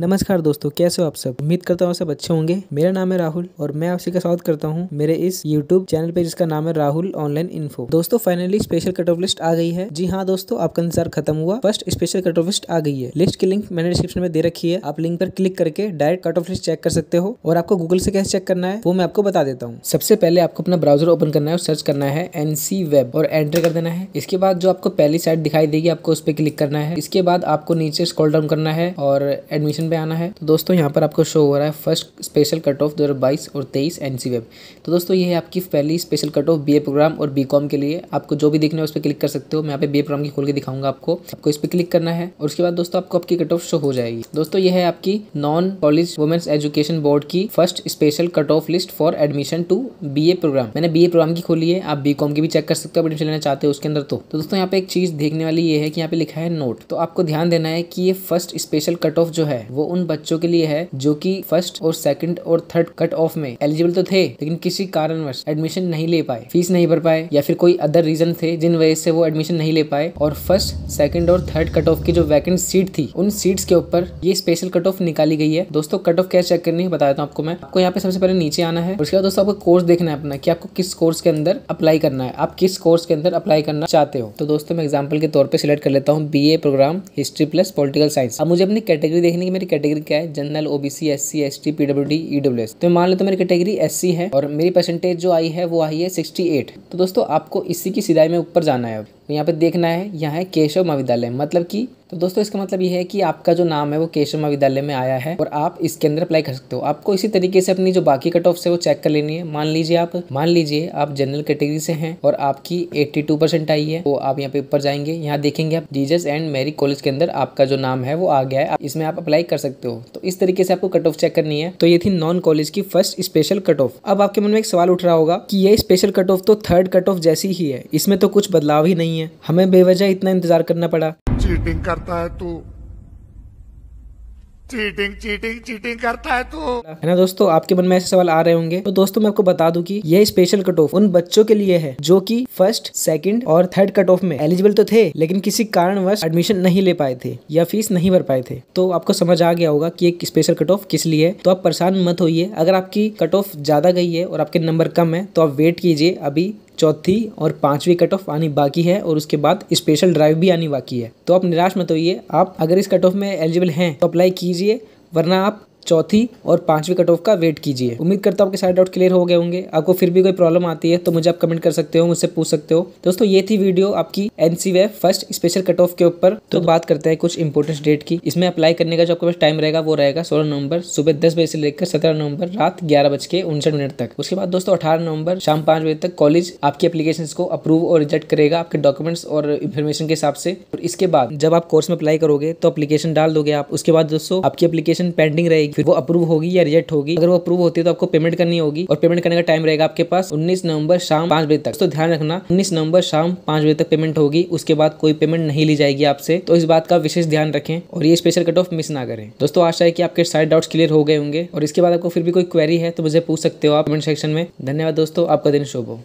नमस्कार दोस्तों कैसे हो आप सब उम्मीद करता हूँ सब अच्छे होंगे मेरा नाम है राहुल और मैं आपसे का स्वागत करता हूँ मेरे इस YouTube चैनल पे जिसका नाम है राहुल ऑनलाइन इन्फो दोस्तों finally special cut off list आ गई है जी हाँ दोस्तों आपका इंतजार खत्म हुआ first special cut off list आ गई है लिस्ट की लिंक मैंने डिस्क्रिप्शन में दे रखी है आप लिंक पर क्लिक करके direct cut off list check कर सकते हो और आपको गूगल से कैसे चेक करना है वो मैं आपको बता देता हूँ सबसे पहले आपको अपना ब्राउजर ओपन करना है और सर्च करना है एनसी वेब और एंटर कर देना है इसके बाद जो आपको पहली साइट दिखाई देगी आपको उस पर क्लिक करना है इसके बाद आपको नीचे स्कॉल डाउन करना है और एडमिशन सेक्शन पे आना है तो दोस्तों यहाँ पर आपको शो हो रहा है फर्स्ट स्पेशल कट ऑफ दो और तेईस एन e तो दोस्तों ये है आपकी पहली special cut off B program और बी के लिए आपको जो भी देखना है उस पर क्लिक कर सकते हो मैं यहाँ पे बी प्रोग्राम की खोल के दिखाऊंगा आपको आपको इस पर क्लिक करना है और उसके बाद दोस्तों आपको आपकी कट ऑफ शो हो जाएगी दोस्तों ये है आपकी non college women's education board की first special cut off list for admission to B program मैंने बी प्रोग्राम की खोली है आप बी की भी चेक कर सकते हो एडमिशन लेना चाहते हो उसके अंदर तो, तो दोस्तों यहाँ पे एक चीज देखने वाली ये है कि यहाँ पे लिखा है नोट तो आपको ध्यान देना है कि ये फर्स्ट स्पेशल कट ऑफ जो है वो उन बच्चों के लिए है जो कि फर्स्ट और सेकंड और थर्ड कट ऑफ में एलिजिबल तो थे लेकिन किसी कारणवश एडमिशन नहीं ले पाए फीस नहीं भर पाए या फिर कोई अदर रीजन थे जिन वजह से वो एडमिशन नहीं ले पाए और फर्स्ट सेकंड और थर्ड कट ऑफ की जो वैकेंट सीट थी उन सीट्स के ऊपर ये स्पेशल कट ऑफ निकाली गई है दोस्तों कट ऑफ कैसे चेक करनी है बताता हूँ आपको मैं आपको यहाँ पे सबसे पहले नीचे आना है उसके बाद दोस्तों आपको कोर्स देखना है अपना की आपको किस कोर्स के अंदर अप्लाई करना है आप किस कोर्स के अंदर अप्लाई करना चाहते हो तो दोस्तों मैं एग्जाम्पल के तौर पर सिलेक्ट कर लेता हूँ B program history plus political science अब मुझे अपनी कैटेगरी देखने की मेरी मेरी कैटेगरी क्या है general OBC S C S T P W D E W S तो मान लो तो मेरी कैटेगरी एस सी है और मेरी परसेंटेज जो आई है वो आई है सिक्सटी एट तो दोस्तों आपको इसी की सिलाई में ऊपर जाना है अब तो यहाँ पे देखना है यहाँ है केशव महाविद्यालय मतलब कि तो दोस्तों इसका मतलब ये है कि आपका जो नाम है वो केशव महाविद्यालय में आया है और आप इसके अंदर अप्लाई कर सकते हो आपको इसी तरीके से अपनी जो बाकी कट ऑफ है वो चेक कर लेनी है मान लीजिए आप मान लीजिए आप जनरल कैटेगरी से हैं और आपकी 82 परसेंट आई है वो तो आप यहाँ पे ऊपर जाएंगे यहाँ देखेंगे आप जीजस एंड मेरी कॉलेज के अंदर आपका जो नाम है वो आ गया है इसमें आप अप्लाई कर सकते हो तो इस तरीके से आपको कट ऑफ चेक करनी है तो ये थी नॉन कॉलेज की फर्स्ट स्पेशल कट ऑफ अब आपके मन में एक सवाल उठ रहा होगा की ये स्पेशल कट ऑफ तो थर्ड कट ऑफ जैसी ही है इसमें तो कुछ बदलाव ही नहीं है हमें बेवजह इतना इंतजार करना पड़ा चीटिंग करता है तू चीटिंग चीटिंग चीटिंग करता है तू है ना दोस्तों आपके मन में ऐसे सवाल आ रहे होंगे तो दोस्तों मैं आपको बता दूं कि यह स्पेशल कट ऑफ उन बच्चों के लिए है जो कि फर्स्ट सेकंड और थर्ड कट ऑफ में एलिजिबल तो थे लेकिन किसी कारणवश एडमिशन नहीं ले पाए थे या फीस नहीं भर पाए थे तो आपको समझ आ गया होगा की एक स्पेशल कट ऑफ किस लिए है तो आप परेशान मत होइए अगर आपकी कट ऑफ ज्यादा गई है और आपके नंबर कम है तो आप वेट कीजिए अभी चौथी और पांचवी कट ऑफ आनी बाकी है और उसके बाद स्पेशल ड्राइव भी आनी बाकी है तो आप निराश मत होइए आप अगर इस कट ऑफ में एलिजिबल हैं तो अप्लाई कीजिए वरना आप चौथी और पांचवी कट ऑफ का वेट कीजिए उम्मीद करता हूँ आपके सारे डाउट क्लियर हो गए होंगे आपको फिर भी कोई प्रॉब्लम आती है तो मुझे आप कमेंट कर सकते हो मुझसे पूछ सकते हो दोस्तों ये थी वीडियो आपकी एनसीवे फर्स्ट स्पेशल कट ऑफ के ऊपर तो, तो बात करते हैं कुछ इंपोर्टेंट डेट की इसमें अप्लाई करने का जो आपके पास टाइम रहेगा वो रहेगा सोलह नवंबर सुबह दस बजे से लेकर सत्रह नवंबर रात ग्यारह बज के उनसठ मिनट तक उसके बाद दोस्तों अठारह नवंबर शाम पांच बजे तक कॉलेज आपकी अपलीकेशन को अप्रूव और रिजेक्ट करेगा आपके डॉक्यूमेंट्स और इन्फॉर्मेशन के हिसाब से और इसके बाद जब आप कोर्स में अप्लाई करोगे तो अपलीकेशन डाल दोगे आप उसके बाद दोस्तों आपकी अपलीकेशन पेंडिंग रहेगी फिर वो अप्रूव होगी या रिजेक्ट होगी अगर वो अप्रूव होती है तो आपको पेमेंट करनी होगी और पेमेंट करने का टाइम रहेगा आपके पास उन्नीस नवंबर शाम पांच बजे तक तो ध्यान रखना उन्नीस नवंबर शाम पांच बजे तक पेमेंट होगी उसके बाद कोई पेमेंट नहीं ली जाएगी आपसे तो इस बात का विशेष ध्यान रखें और ये स्पेशल कट ऑफ मिस ना करें दोस्तों आशा है कि आपके सारे डाउट्स क्लियर हो गए होंगे और इसके बाद आपको फिर भी कोई क्वेरी है तो मुझे पूछ सकते हो आप कमेंट सेक्शन में धन्यवाद दोस्तों आपका दिन शुभ हो